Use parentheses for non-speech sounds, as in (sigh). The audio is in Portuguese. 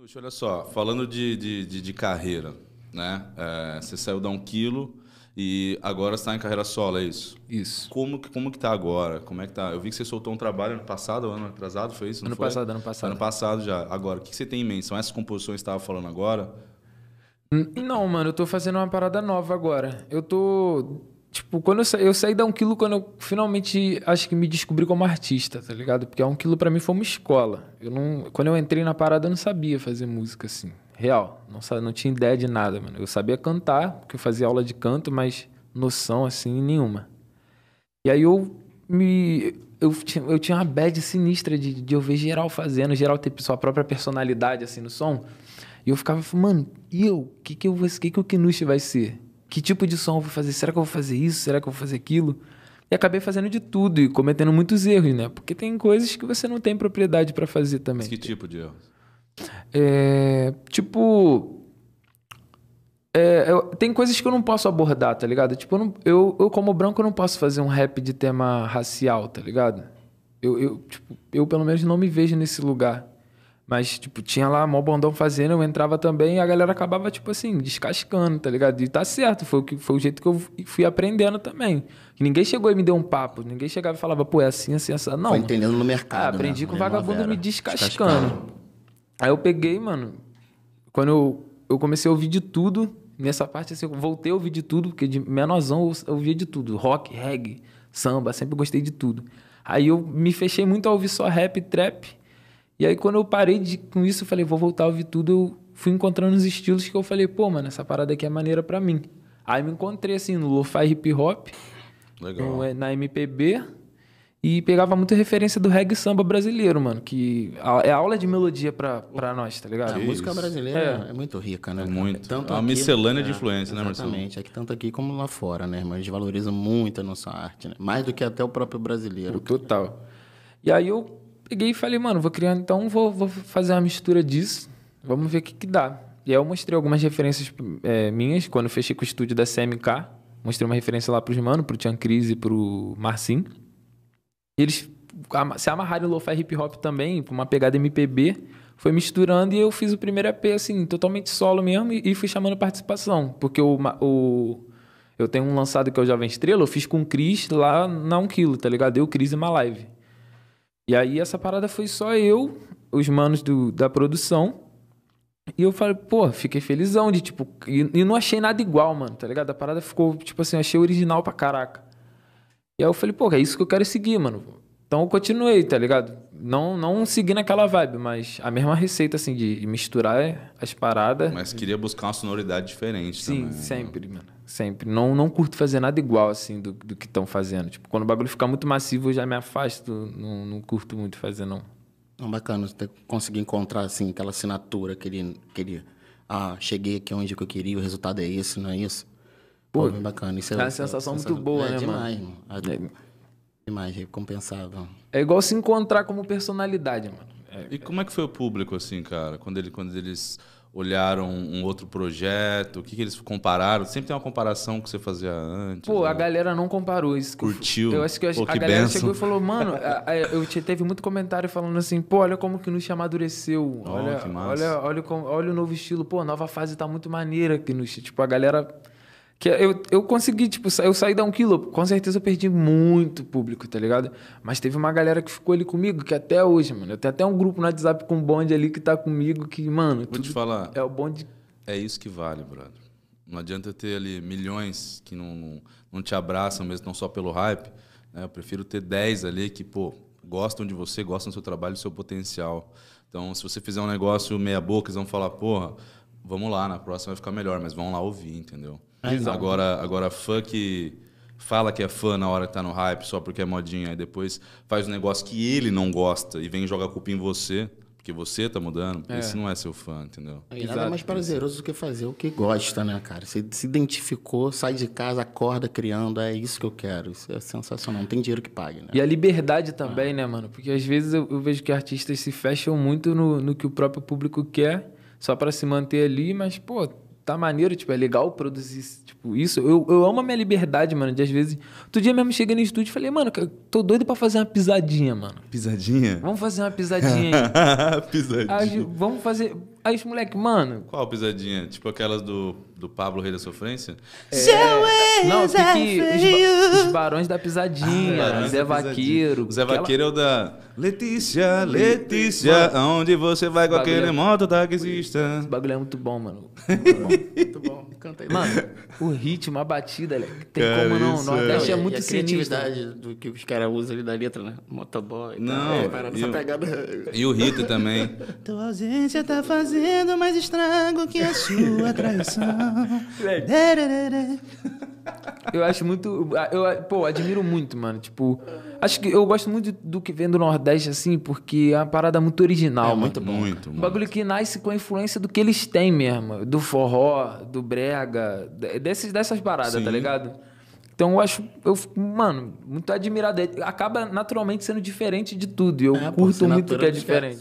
Puxa, olha só, falando de, de, de, de carreira, né? É, você saiu da um quilo e agora está em carreira solo, é isso? Isso. Como que como que tá agora? Como é que tá? Eu vi que você soltou um trabalho ano passado, ano atrasado, foi isso? ano foi? passado, ano passado. Ano passado já. Agora, o que você tem em mente? São essas composições que estava falando agora? Hum, não, mano, eu tô fazendo uma parada nova agora. Eu tô Tipo, quando eu, sa eu saí da Um Quilo quando eu finalmente acho que me descobri como artista, tá ligado? Porque a Um Quilo pra mim foi uma escola. Eu não, quando eu entrei na parada, eu não sabia fazer música assim. Real. Não, sabia, não tinha ideia de nada, mano. Eu sabia cantar, porque eu fazia aula de canto, mas noção assim nenhuma. E aí eu me. Eu tinha, eu tinha uma bad sinistra de, de eu ver geral fazendo, geral ter sua própria personalidade assim no som. E eu ficava, mano, e eu? O que, que que, que o Kinushi vai ser? Que tipo de som eu vou fazer? Será que eu vou fazer isso? Será que eu vou fazer aquilo? E acabei fazendo de tudo e cometendo muitos erros, né? Porque tem coisas que você não tem propriedade para fazer também. Que tipo de erros? É, tipo. É, eu, tem coisas que eu não posso abordar, tá ligado? Tipo, eu, não, eu, eu, como branco, eu não posso fazer um rap de tema racial, tá ligado? Eu, eu, tipo, eu pelo menos não me vejo nesse lugar. Mas, tipo, tinha lá mó bondão fazendo, eu entrava também e a galera acabava, tipo assim, descascando, tá ligado? E tá certo, foi o, que, foi o jeito que eu fui aprendendo também. ninguém chegou e me deu um papo, ninguém chegava e falava, pô, é assim, assim, assim. Não. Foi entendendo no mercado. Ah, aprendi né? com o vagabundo me descascando. descascando. Aí eu peguei, mano, quando eu, eu comecei a ouvir de tudo, nessa parte assim, eu voltei a ouvir de tudo, porque de menorzão eu ouvia de tudo. Rock, reggae, samba, sempre gostei de tudo. Aí eu me fechei muito a ouvir só rap e trap. E aí, quando eu parei de, com isso, eu falei, vou voltar a ouvir tudo, eu fui encontrando os estilos que eu falei, pô, mano, essa parada aqui é maneira para mim. Aí me encontrei, assim, no lo-fi hip-hop, eh, na MPB, e pegava muita referência do reggae samba brasileiro, mano, que é aula de melodia pra, pra nós, tá ligado? Que a música isso. brasileira é. é. muito rica, né? Muito. Tanto é uma aqui, miscelânea é, de influência, né, Marcelo? Exatamente, aqui, é tanto aqui como lá fora, né, irmão? gente valoriza muito a nossa arte, né? Mais do que até o próprio brasileiro. O total. E aí eu peguei e falei, mano, vou criar, então vou, vou fazer uma mistura disso, vamos ver o que, que dá. E aí eu mostrei algumas referências é, minhas, quando eu fechei com o estúdio da CMK, mostrei uma referência lá pros mano, pro Tian Cris e pro Marcin. E eles se amarraram em lo-fi hip hop também, uma pegada MPB, foi misturando e eu fiz o primeiro EP, assim, totalmente solo mesmo e, e fui chamando participação, porque o, o eu tenho um lançado que é o Jovem Estrela, eu fiz com o Cris lá na 1kg, tá ligado? Eu, Cris e uma live. E aí essa parada foi só eu, os manos do, da produção. E eu falei, pô, fiquei felizão de tipo. E, e, não achei nada igual, mano, tá ligado? A parada ficou, tipo assim, achei original pra caraca. E aí eu falei, pô, é isso que eu quero seguir, mano. Então eu continuei, tá ligado? não, não seguindo aquela vibe, mas a mesma receita, assim, de misturar as paradas. Mas queria buscar uma sonoridade diferente Sim, também. Né? sempre, mano. Sempre. Não, não curto fazer nada igual, assim, do, do que estão fazendo. Tipo, quando o bagulho ficar muito massivo, eu já me afasto. Não, não curto muito fazer, não. Não, bacana. Você conseguir encontrar, assim, aquela assinatura, aquele, aquele... Ah, cheguei aqui onde que eu queria, o resultado é esse, não é isso? Pô, Pô bem bacana. Isso é, é uma sensação, sensação muito boa, é né, demais, é é. mano? mano mais recompensavam. É igual se encontrar como personalidade, mano. É, e como é que foi o público, assim, cara? Quando, ele, quando eles olharam um outro projeto? O que, que eles compararam? Sempre tem uma comparação que você fazia antes. Pô, né? a galera não comparou isso. Curtiu. Eu acho que, eu pô, que a galera benção. chegou e falou, mano, eu te, teve muito comentário falando assim, pô, olha como que nos amadureceu. Oh, olha, olha, olha, olha, olha o novo estilo, pô, a nova fase tá muito maneira aqui, Nuxa. Tipo, a galera que eu, eu consegui, tipo, eu saí da um quilo. Com certeza eu perdi muito público, tá ligado? Mas teve uma galera que ficou ali comigo, que até hoje, mano. Eu tenho até um grupo no WhatsApp com um bonde ali que tá comigo, que, mano. Vou te falar. É o bonde. É isso que vale, brother. Não adianta ter ali milhões que não, não, não te abraçam mesmo, não só pelo hype. Né? Eu prefiro ter 10 ali que, pô, gostam de você, gostam do seu trabalho, do seu potencial. Então, se você fizer um negócio meia-boca, eles vão falar, porra vamos lá, na próxima vai ficar melhor, mas vão lá ouvir, entendeu? É, exato. Agora, agora fã que fala que é fã na hora que tá no hype só porque é modinha, e depois faz um negócio que ele não gosta e vem jogar culpa em você, porque você tá mudando, é. esse não é seu fã, entendeu? E é nada mais prazeroso do que fazer o que gosta, né, cara? Você se identificou, sai de casa, acorda criando, é isso que eu quero. Isso é sensacional, não tem dinheiro que pague, né? E a liberdade também, é. né, mano? Porque às vezes eu, eu, vejo que artistas se fecham muito no, no que o próprio público quer só para se manter ali, mas, pô, tá maneiro, tipo, é legal produzir, tipo, isso. Eu, eu amo a minha liberdade, mano, de às vezes... Outro dia mesmo cheguei no estúdio e falei, mano, tô doido para fazer uma pisadinha, mano. Pisadinha? Vamos fazer uma pisadinha aí. (laughs) pisadinha. Aí, vamos fazer... Aí os moleque, mano... Qual pisadinha? Tipo aquelas do do Pablo Rei da Sofrência? É... Não, fique os, ba os Barões da Pisadinha, ah, Barões Zé da Vaqueiro. Pisadinha. Zé Vaqueiro ela... é o da Letícia, Letícia, aonde você vai com aquele é- moto taxista? Esse bagulho é muito bom, mano. (laughs) Muito bom. muito bom canta aí. Mano, (laughs) o ritmo, a batida, é- tem cara, como não. O Nordeste é, é muito e a sinistro. criatividade do que os caras usam ali da letra, né? Motoboy. Não. Tal, é, e, o, pegada... e o também. (laughs) Tua ausência tá fazendo mais estrago que a sua traição eu acho muito. Eu, pô, admiro muito, mano. Tipo, acho que eu gosto muito do que vem do Nordeste, assim, porque é uma parada muito original, é, mano. Muito, bom. muito. Um bagulho muito. que nasce com a influência do que eles têm mesmo. Do forró, do brega, desses, dessas paradas, tá Sim. tá ligado? Então eu acho, eu fico, mano, muito admirado. Acaba naturalmente sendo diferente de tudo. E eu é, curto muito o que é diferente.